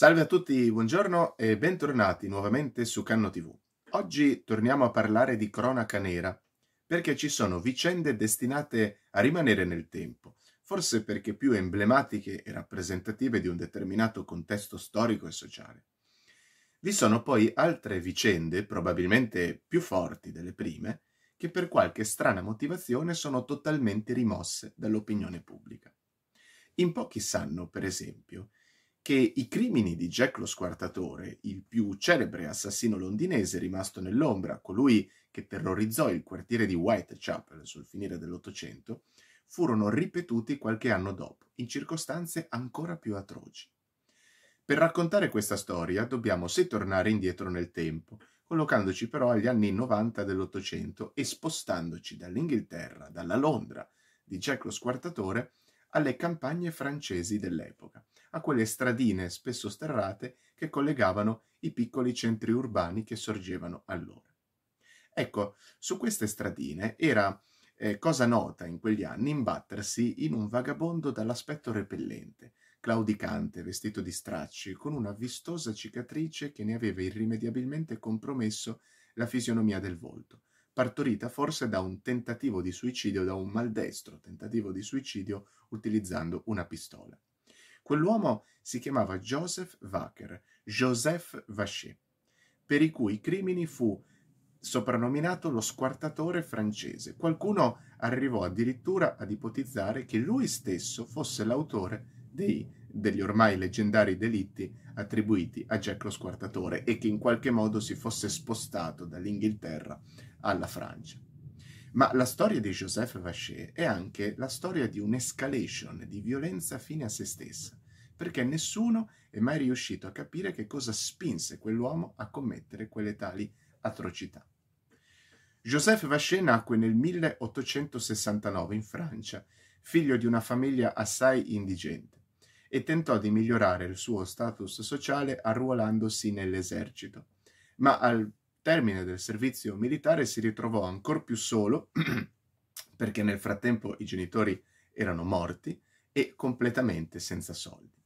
Salve a tutti, buongiorno e bentornati nuovamente su Canno TV. Oggi torniamo a parlare di cronaca nera perché ci sono vicende destinate a rimanere nel tempo, forse perché più emblematiche e rappresentative di un determinato contesto storico e sociale. Vi sono poi altre vicende, probabilmente più forti delle prime, che per qualche strana motivazione sono totalmente rimosse dall'opinione pubblica. In pochi sanno, per esempio, che i crimini di Jack lo Squartatore, il più celebre assassino londinese rimasto nell'ombra, colui che terrorizzò il quartiere di Whitechapel sul finire dell'Ottocento, furono ripetuti qualche anno dopo, in circostanze ancora più atroci. Per raccontare questa storia dobbiamo se tornare indietro nel tempo, collocandoci però agli anni 90 dell'Ottocento e spostandoci dall'Inghilterra, dalla Londra di Jack lo Squartatore, alle campagne francesi dell'epoca – a quelle stradine spesso sterrate che collegavano i piccoli centri urbani che sorgevano allora. Ecco, su queste stradine era eh, cosa nota in quegli anni imbattersi in un vagabondo dall'aspetto repellente, claudicante, vestito di stracci, con una vistosa cicatrice che ne aveva irrimediabilmente compromesso la fisionomia del volto, partorita forse da un tentativo di suicidio, da un maldestro tentativo di suicidio utilizzando una pistola. Quell'uomo si chiamava Joseph Wacker, Joseph Vacher, per i cui crimini fu soprannominato lo squartatore francese. Qualcuno arrivò addirittura ad ipotizzare che lui stesso fosse l'autore dei, degli ormai leggendari delitti attribuiti a Jack lo squartatore e che in qualche modo si fosse spostato dall'Inghilterra alla Francia. Ma la storia di Joseph Vacher è anche la storia di un'escalation di violenza fine a se stessa perché nessuno è mai riuscito a capire che cosa spinse quell'uomo a commettere quelle tali atrocità. Joseph Vachet nacque nel 1869 in Francia, figlio di una famiglia assai indigente, e tentò di migliorare il suo status sociale arruolandosi nell'esercito. Ma al termine del servizio militare si ritrovò ancora più solo, perché nel frattempo i genitori erano morti, e completamente senza soldi.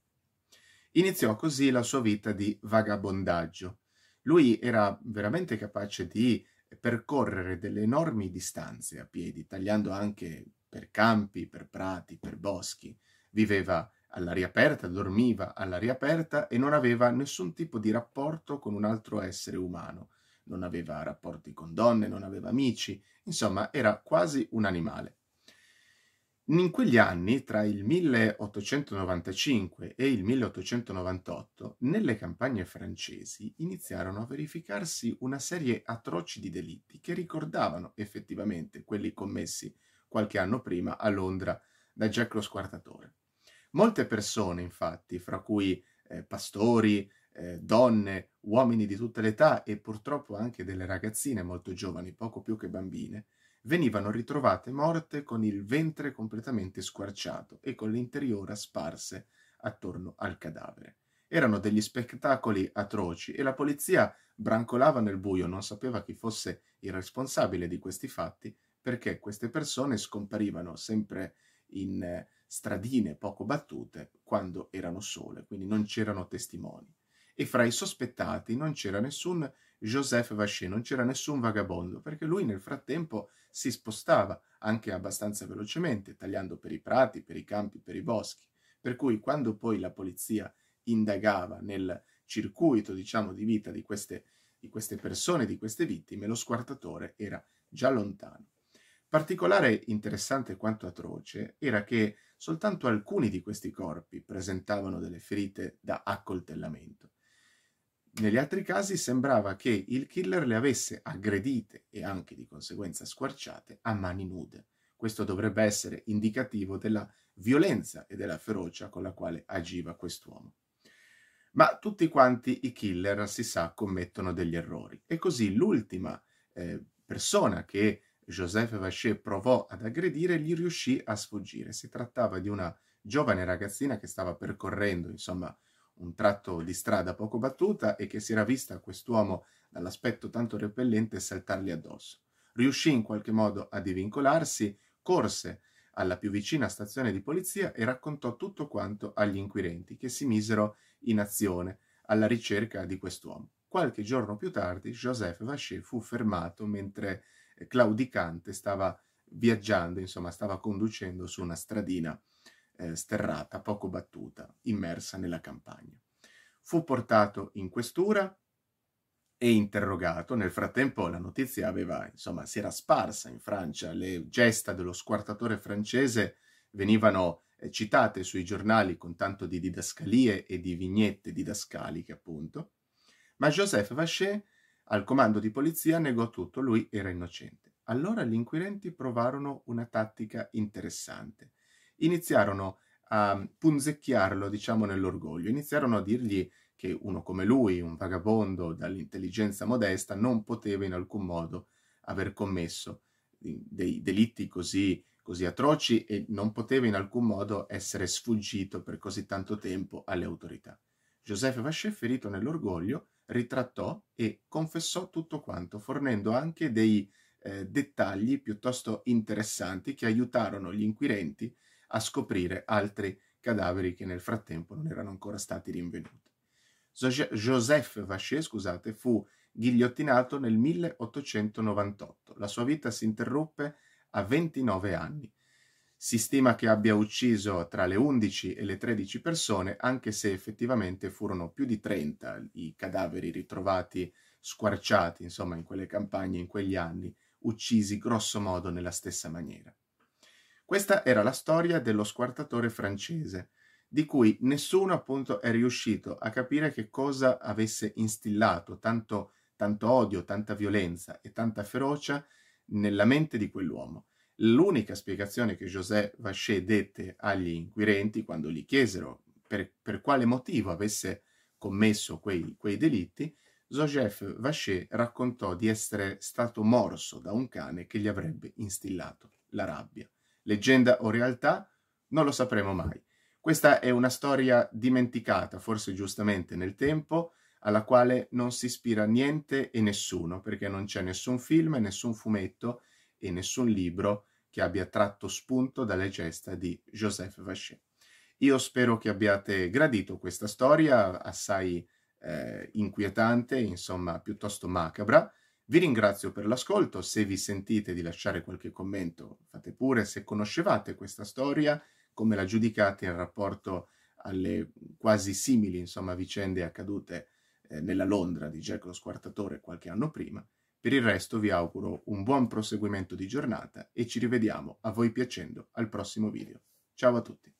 Iniziò così la sua vita di vagabondaggio. Lui era veramente capace di percorrere delle enormi distanze a piedi, tagliando anche per campi, per prati, per boschi. Viveva all'aria aperta, dormiva all'aria aperta e non aveva nessun tipo di rapporto con un altro essere umano. Non aveva rapporti con donne, non aveva amici, insomma era quasi un animale. In quegli anni, tra il 1895 e il 1898, nelle campagne francesi iniziarono a verificarsi una serie atroci di delitti che ricordavano effettivamente quelli commessi qualche anno prima a Londra da Jack lo Squartatore. Molte persone, infatti, fra cui eh, pastori, eh, donne, uomini di tutte le età e purtroppo anche delle ragazzine molto giovani, poco più che bambine, venivano ritrovate morte con il ventre completamente squarciato e con l'interiora sparse attorno al cadavere. Erano degli spettacoli atroci e la polizia brancolava nel buio, non sapeva chi fosse il responsabile di questi fatti, perché queste persone scomparivano sempre in eh, stradine poco battute quando erano sole, quindi non c'erano testimoni e fra i sospettati non c'era nessun Joseph Vacher, non c'era nessun vagabondo, perché lui nel frattempo si spostava anche abbastanza velocemente, tagliando per i prati, per i campi, per i boschi. Per cui quando poi la polizia indagava nel circuito, diciamo, di vita di queste, di queste persone, di queste vittime, lo squartatore era già lontano. Particolare interessante quanto atroce era che soltanto alcuni di questi corpi presentavano delle ferite da accoltellamento negli altri casi sembrava che il killer le avesse aggredite e anche di conseguenza squarciate a mani nude. Questo dovrebbe essere indicativo della violenza e della ferocia con la quale agiva quest'uomo. Ma tutti quanti i killer, si sa, commettono degli errori. E così l'ultima eh, persona che Joseph Vacher provò ad aggredire gli riuscì a sfuggire. Si trattava di una giovane ragazzina che stava percorrendo, insomma, un tratto di strada poco battuta e che si era vista quest'uomo dall'aspetto tanto repellente saltargli addosso. Riuscì in qualche modo a divincolarsi, corse alla più vicina stazione di polizia e raccontò tutto quanto agli inquirenti, che si misero in azione alla ricerca di quest'uomo. Qualche giorno più tardi, Joseph Vachet fu fermato mentre claudicante stava viaggiando, insomma, stava conducendo su una stradina eh, sterrata, poco battuta, immersa nella campagna. Fu portato in questura e interrogato. Nel frattempo la notizia aveva, insomma, si era sparsa in Francia, le gesta dello squartatore francese venivano eh, citate sui giornali con tanto di didascalie e di vignette didascaliche, appunto. Ma Joseph Vachet, al comando di polizia, negò tutto, lui era innocente. Allora gli inquirenti provarono una tattica interessante iniziarono a punzecchiarlo, diciamo, nell'orgoglio, iniziarono a dirgli che uno come lui, un vagabondo dall'intelligenza modesta, non poteva in alcun modo aver commesso dei delitti così, così atroci e non poteva in alcun modo essere sfuggito per così tanto tempo alle autorità. Giuseppe Vaché, ferito nell'orgoglio, ritrattò e confessò tutto quanto, fornendo anche dei eh, dettagli piuttosto interessanti che aiutarono gli inquirenti a scoprire altri cadaveri che nel frattempo non erano ancora stati rinvenuti. Joseph Vacher, scusate, fu ghigliottinato nel 1898. La sua vita si interruppe a 29 anni. Si stima che abbia ucciso tra le 11 e le 13 persone, anche se effettivamente furono più di 30 i cadaveri ritrovati squarciati, insomma, in quelle campagne in quegli anni, uccisi grosso modo nella stessa maniera. Questa era la storia dello squartatore francese, di cui nessuno appunto è riuscito a capire che cosa avesse instillato tanto, tanto odio, tanta violenza e tanta ferocia nella mente di quell'uomo. L'unica spiegazione che José Vachet dette agli inquirenti quando gli chiesero per, per quale motivo avesse commesso quei, quei delitti, Joseph Vachet raccontò di essere stato morso da un cane che gli avrebbe instillato la rabbia leggenda o realtà, non lo sapremo mai. Questa è una storia dimenticata, forse giustamente nel tempo, alla quale non si ispira niente e nessuno, perché non c'è nessun film, nessun fumetto e nessun libro che abbia tratto spunto dalle gesta di Joseph Vachet. Io spero che abbiate gradito questa storia, assai eh, inquietante, insomma, piuttosto macabra, vi ringrazio per l'ascolto, se vi sentite di lasciare qualche commento fate pure, se conoscevate questa storia, come la giudicate in rapporto alle quasi simili insomma, vicende accadute eh, nella Londra di Jack lo Squartatore qualche anno prima. Per il resto vi auguro un buon proseguimento di giornata e ci rivediamo a voi piacendo al prossimo video. Ciao a tutti!